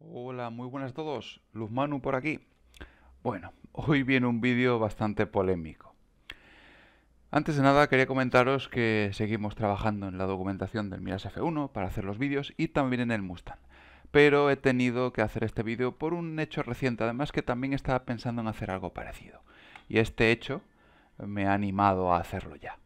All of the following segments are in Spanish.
Hola, muy buenas a todos. Luzmanu por aquí. Bueno, hoy viene un vídeo bastante polémico. Antes de nada quería comentaros que seguimos trabajando en la documentación del Miras F1 para hacer los vídeos y también en el Mustang. Pero he tenido que hacer este vídeo por un hecho reciente, además que también estaba pensando en hacer algo parecido. Y este hecho me ha animado a hacerlo ya.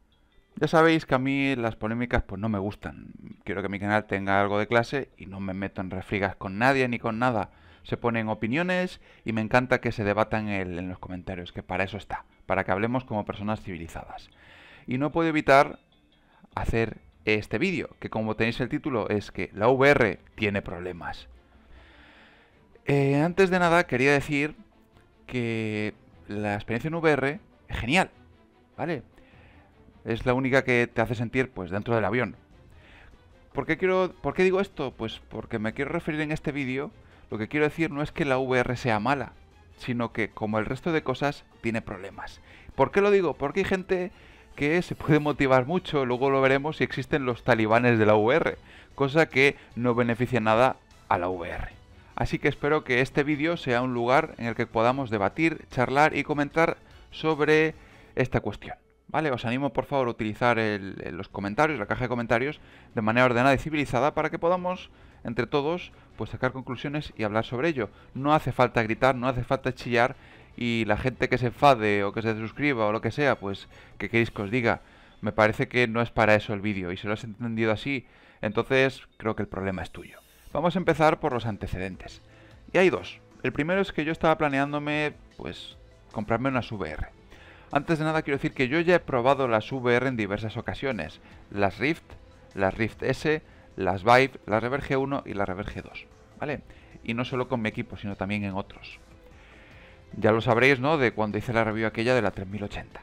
Ya sabéis que a mí las polémicas pues no me gustan. Quiero que mi canal tenga algo de clase y no me meto en refrigas con nadie ni con nada. Se ponen opiniones y me encanta que se debatan en, en los comentarios, que para eso está, para que hablemos como personas civilizadas. Y no puedo evitar hacer este vídeo, que como tenéis el título es que la VR tiene problemas. Eh, antes de nada quería decir que la experiencia en VR es genial, ¿vale? Es la única que te hace sentir pues dentro del avión. ¿Por qué, quiero, ¿Por qué digo esto? Pues porque me quiero referir en este vídeo, lo que quiero decir no es que la VR sea mala, sino que como el resto de cosas tiene problemas. ¿Por qué lo digo? Porque hay gente que se puede motivar mucho, luego lo veremos si existen los talibanes de la VR, cosa que no beneficia nada a la VR. Así que espero que este vídeo sea un lugar en el que podamos debatir, charlar y comentar sobre esta cuestión. ¿Vale? Os animo por favor a utilizar los comentarios, la caja de comentarios, de manera ordenada y civilizada para que podamos, entre todos, pues sacar conclusiones y hablar sobre ello. No hace falta gritar, no hace falta chillar y la gente que se enfade o que se suscriba o lo que sea, pues que queréis que os diga. Me parece que no es para eso el vídeo y si lo has entendido así, entonces creo que el problema es tuyo. Vamos a empezar por los antecedentes. Y hay dos. El primero es que yo estaba planeándome, pues, comprarme una VR. Antes de nada quiero decir que yo ya he probado las VR en diversas ocasiones, las Rift, las Rift S, las Vive, las Reverge G1 y la Rever G2, ¿vale? Y no solo con mi equipo, sino también en otros. Ya lo sabréis, ¿no?, de cuando hice la review aquella de la 3080.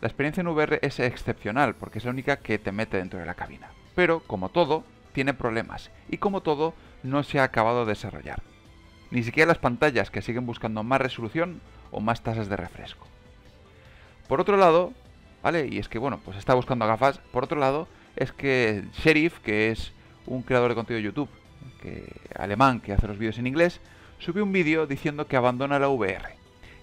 La experiencia en VR es excepcional, porque es la única que te mete dentro de la cabina. Pero, como todo, tiene problemas, y como todo, no se ha acabado de desarrollar. Ni siquiera las pantallas que siguen buscando más resolución o más tasas de refresco. Por otro lado, ¿vale? Y es que, bueno, pues está buscando gafas. Por otro lado, es que Sheriff, que es un creador de contenido de YouTube, que, alemán, que hace los vídeos en inglés, subió un vídeo diciendo que abandona la VR.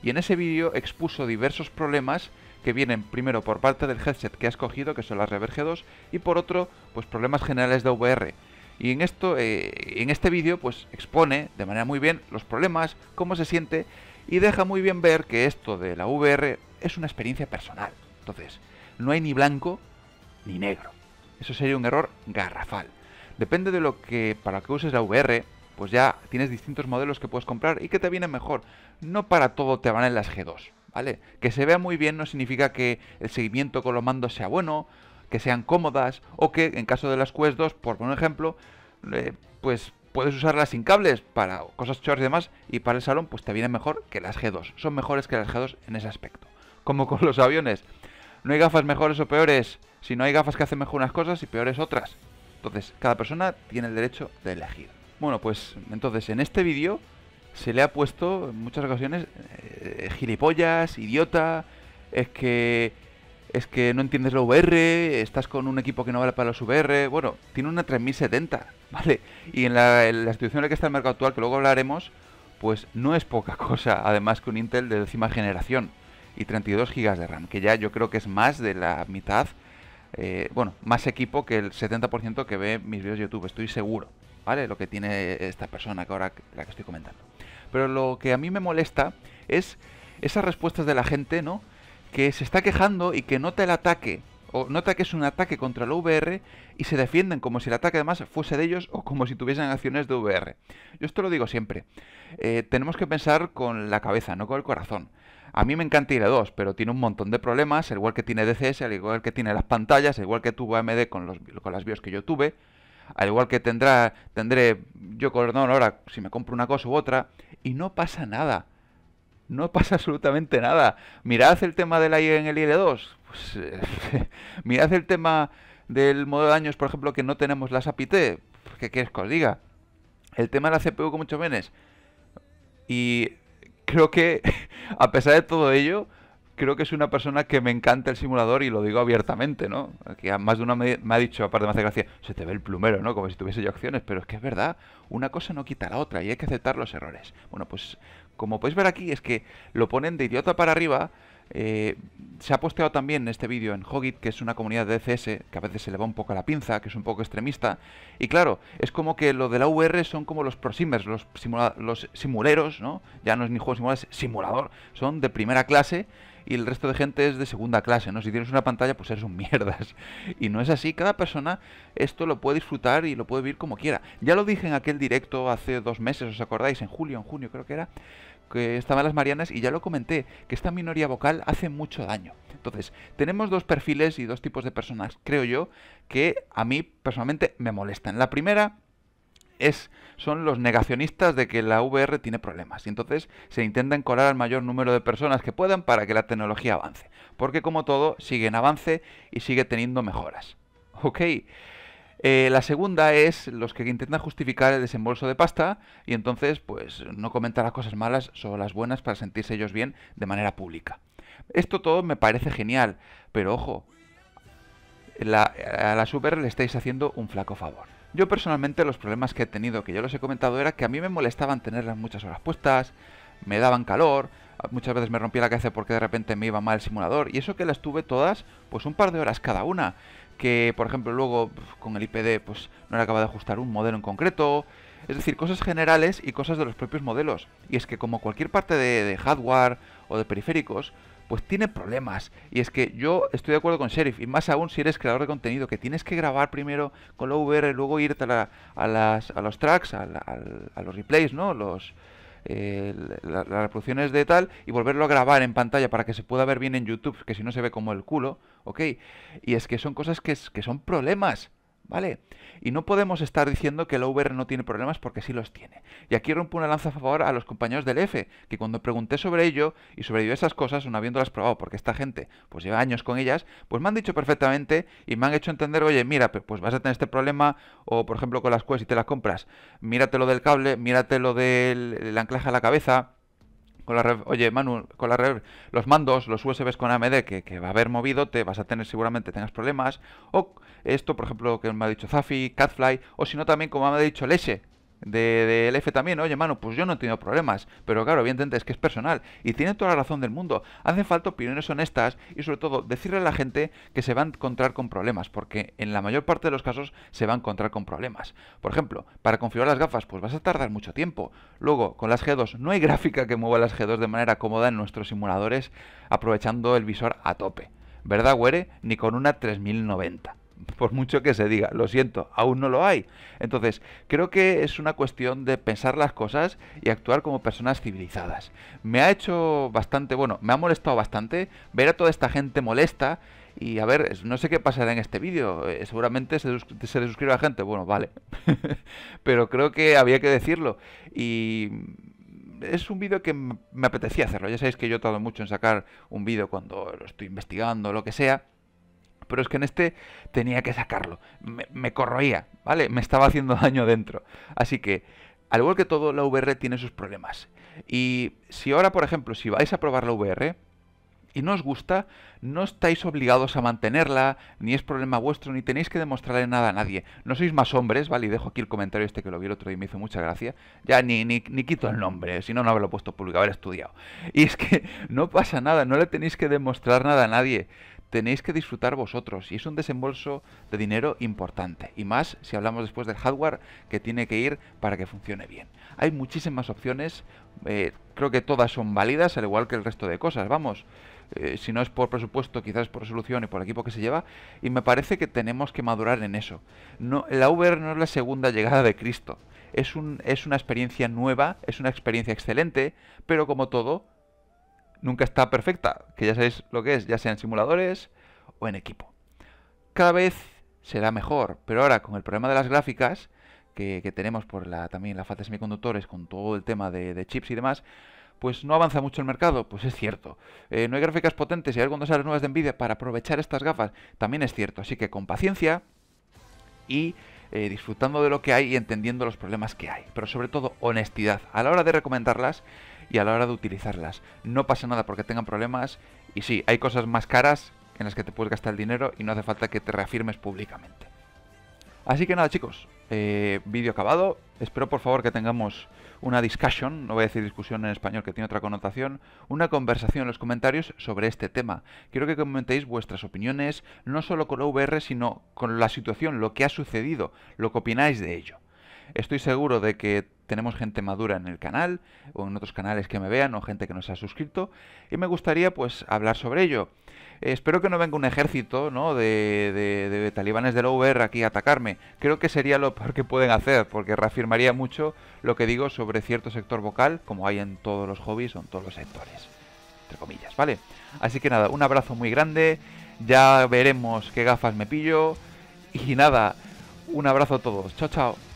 Y en ese vídeo expuso diversos problemas que vienen primero por parte del headset que ha escogido, que son las reverge 2 y por otro, pues problemas generales de VR. Y en, esto, eh, en este vídeo, pues expone de manera muy bien los problemas, cómo se siente, y deja muy bien ver que esto de la VR es una experiencia personal. Entonces, no hay ni blanco ni negro. Eso sería un error garrafal. Depende de lo que para que uses la VR, pues ya tienes distintos modelos que puedes comprar y que te vienen mejor. No para todo te van en las G2, ¿vale? Que se vea muy bien no significa que el seguimiento con los mandos sea bueno, que sean cómodas o que en caso de las Quest 2, por un ejemplo, eh, pues puedes usarlas sin cables para cosas chores y demás y para el salón pues te vienen mejor que las G2. Son mejores que las G2 en ese aspecto como con los aviones. No hay gafas mejores o peores, sino hay gafas que hacen mejor unas cosas y peores otras. Entonces, cada persona tiene el derecho de elegir. Bueno, pues entonces en este vídeo se le ha puesto en muchas ocasiones eh, gilipollas, idiota, es que es que no entiendes la VR, estás con un equipo que no vale para los VR, bueno, tiene una 3070, ¿vale? Y en la, en la institución en la que está el mercado actual, que luego hablaremos, pues no es poca cosa, además que un Intel de décima generación y 32 GB de RAM, que ya yo creo que es más de la mitad, eh, bueno, más equipo que el 70% que ve mis vídeos de YouTube, estoy seguro, ¿vale? Lo que tiene esta persona que ahora la que estoy comentando. Pero lo que a mí me molesta es esas respuestas de la gente, ¿no? Que se está quejando y que nota el ataque, o nota que es un ataque contra la VR y se defienden como si el ataque además fuese de ellos o como si tuviesen acciones de VR. Yo esto lo digo siempre. Eh, tenemos que pensar con la cabeza, no con el corazón. A mí me encanta ir 2, pero tiene un montón de problemas, al igual que tiene DCS, al igual que tiene las pantallas, al igual que tuvo AMD con, los, con las BIOS que yo tuve, al igual que tendrá, tendré yo con ahora si me compro una cosa u otra, y no pasa nada. No pasa absolutamente nada. Mirad el tema del aire en el IL2. Pues, eh, mirad el tema del modo de daños, por ejemplo, que no tenemos las APT. ¿Qué quieres que os diga? El tema de la CPU con muchos menos. Y creo que, a pesar de todo ello, creo que es una persona que me encanta el simulador y lo digo abiertamente, ¿no? Que más de una me, ha dicho, aparte más de gracia, se te ve el plumero, ¿no? Como si tuviese yo acciones, pero es que es verdad, una cosa no quita la otra y hay que aceptar los errores. Bueno, pues como podéis ver aquí es que lo ponen de idiota para arriba, eh, se ha posteado también este vídeo en Hoggit, que es una comunidad de e CS que a veces se le va un poco a la pinza, que es un poco extremista. Y claro, es como que lo de la VR son como los prosimers, los, simula los simuleros, ¿no? Ya no es ni juego simulador, es simulador. Son de primera clase y el resto de gente es de segunda clase, ¿no? Si tienes una pantalla, pues eres un mierdas. Y no es así, cada persona esto lo puede disfrutar y lo puede vivir como quiera. Ya lo dije en aquel directo hace dos meses, ¿os acordáis? En julio, en junio creo que era, que estaban las Marianas y ya lo comenté, que esta minoría vocal hace mucho daño. Entonces, tenemos dos perfiles y dos tipos de personas, creo yo, que a mí personalmente me molestan. La primera es, son los negacionistas de que la VR tiene problemas. Y entonces se intenta colar al mayor número de personas que puedan para que la tecnología avance. Porque como todo, sigue en avance y sigue teniendo mejoras. Ok. Eh, la segunda es los que intentan justificar el desembolso de pasta y entonces pues no comentar las cosas malas o las buenas para sentirse ellos bien de manera pública. Esto todo me parece genial, pero ojo, a la Super le estáis haciendo un flaco favor. Yo personalmente los problemas que he tenido, que yo los he comentado, era que a mí me molestaban tenerlas muchas horas puestas, me daban calor, muchas veces me rompía la cabeza porque de repente me iba mal el simulador, y eso que las tuve todas, pues un par de horas cada una que, por ejemplo, luego con el IPD pues, no le acaba de ajustar un modelo en concreto. Es decir, cosas generales y cosas de los propios modelos. Y es que como cualquier parte de, hardware o de periféricos, pues tiene problemas. Y es que yo estoy de acuerdo con Sheriff, y más aún si eres creador de contenido, que tienes que grabar primero con la VR, luego irte a, las, a los tracks, a, a, los replays, ¿no? Los, eh, las reproducciones de tal y volverlo a grabar en pantalla para que se pueda ver bien en YouTube, que si no se ve como el culo, ¿ok? Y es que son cosas que, que son problemas ¿vale? Y no podemos estar diciendo que el Uber no tiene problemas porque sí los tiene. Y aquí rompo una lanza a favor a los compañeros del F, que cuando pregunté sobre ello y sobre diversas cosas, no habiéndolas probado, porque esta gente pues lleva años con ellas, pues me han dicho perfectamente y me han hecho entender, oye, mira, pues vas a tener este problema, o por ejemplo con las QS si te las compras, mírate lo del cable, mírate lo del anclaje a la cabeza, con la red, oye Manu, con la red, los mandos, los USBs con AMD que, que, va a haber movido, te vas a tener seguramente tengas problemas, o esto por ejemplo que me ha dicho Zafi, Catfly, o si no también como me ha dicho Leche. De de LF también, oye, mano, pues yo no he tenido problemas, pero claro, bien es que es personal y tiene toda la razón del mundo. Hace falta opiniones honestas y sobre todo decirle a la gente que se va a encontrar con problemas, porque en la mayor parte de los casos se va a encontrar con problemas. Por ejemplo, para configurar las gafas, pues vas a tardar mucho tiempo. Luego, con las G2, no hay gráfica que mueva las G2 de manera cómoda en nuestros simuladores, aprovechando el visor a tope. ¿Verdad, Güere? Ni con una 3090 por mucho que se diga. Lo siento, aún no lo hay. Entonces, creo que es una cuestión de pensar las cosas y actuar como personas civilizadas. Me ha hecho bastante, bueno, me ha molestado bastante ver a toda esta gente molesta y a ver, no sé qué pasará en este vídeo. Eh, seguramente se, le suscriba a gente. Bueno, vale. Pero creo que había que decirlo. Y es un vídeo que me apetecía hacerlo. Ya sabéis que yo tardado mucho en sacar un vídeo cuando lo estoy investigando, o lo que sea pero es que en este tenía que sacarlo. Me, corroía, ¿vale? Me estaba haciendo daño dentro. Así que, al igual que todo, la VR tiene sus problemas. Y si ahora, por ejemplo, si vais a probar la VR, y no os gusta, no estáis obligados a mantenerla, ni es problema vuestro, ni tenéis que demostrarle nada a nadie. No sois más hombres, ¿vale? Y dejo aquí el comentario este que lo vi el otro día y me hizo mucha gracia. Ya ni, ni, quito el nombre, si no, no haberlo puesto público, haber estudiado. Y es que no pasa nada, no le tenéis que demostrar nada a nadie tenéis que disfrutar vosotros y es un desembolso de dinero importante y más si hablamos después del hardware que tiene que ir para que funcione bien. Hay muchísimas opciones, eh, creo que todas son válidas al igual que el resto de cosas, vamos. Eh, si no es por presupuesto, quizás por resolución y por el equipo que se lleva, y me parece que tenemos que madurar en eso. No, la Uber no es la segunda llegada de Cristo, es una experiencia nueva, es una experiencia excelente, pero como todo, nunca está perfecta, que ya sabéis lo que es, ya sea en simuladores o en equipo. Cada vez será mejor, pero ahora con el problema de las gráficas, que, tenemos por la, también la fase de semiconductores, con todo el tema de, chips y demás, pues no avanza mucho el mercado, pues es cierto. Eh, no hay gráficas potentes y hay cuando salen nuevas de Nvidia para aprovechar estas gafas, también es cierto. Así que con paciencia y eh, disfrutando de lo que hay y entendiendo los problemas que hay. Pero sobre todo honestidad. A la hora de recomendarlas, y a la hora de utilizarlas. No pasa nada porque tengan problemas y sí, hay cosas más caras en las que te puedes gastar el dinero y no hace falta que te reafirmes públicamente. Así que nada chicos, eh, vídeo acabado. Espero por favor que tengamos una discussion, no voy a decir discusión en español que tiene otra connotación, una conversación en los comentarios sobre este tema. Quiero que comentéis vuestras opiniones, no solo con la VR, sino con la situación, lo que ha sucedido, lo que opináis de ello. Estoy seguro de que tenemos gente madura en el canal o en otros canales que me vean o gente que no ha suscrito y me gustaría pues hablar sobre ello. espero que no venga un ejército ¿no? de, talibanes de la aquí a atacarme. Creo que sería lo peor que pueden hacer porque reafirmaría mucho lo que digo sobre cierto sector vocal como hay en todos los hobbies o en todos los sectores. Entre comillas, ¿vale? Así que nada, un abrazo muy grande. Ya veremos qué gafas me pillo. Y nada, un abrazo a todos. Chao, chao.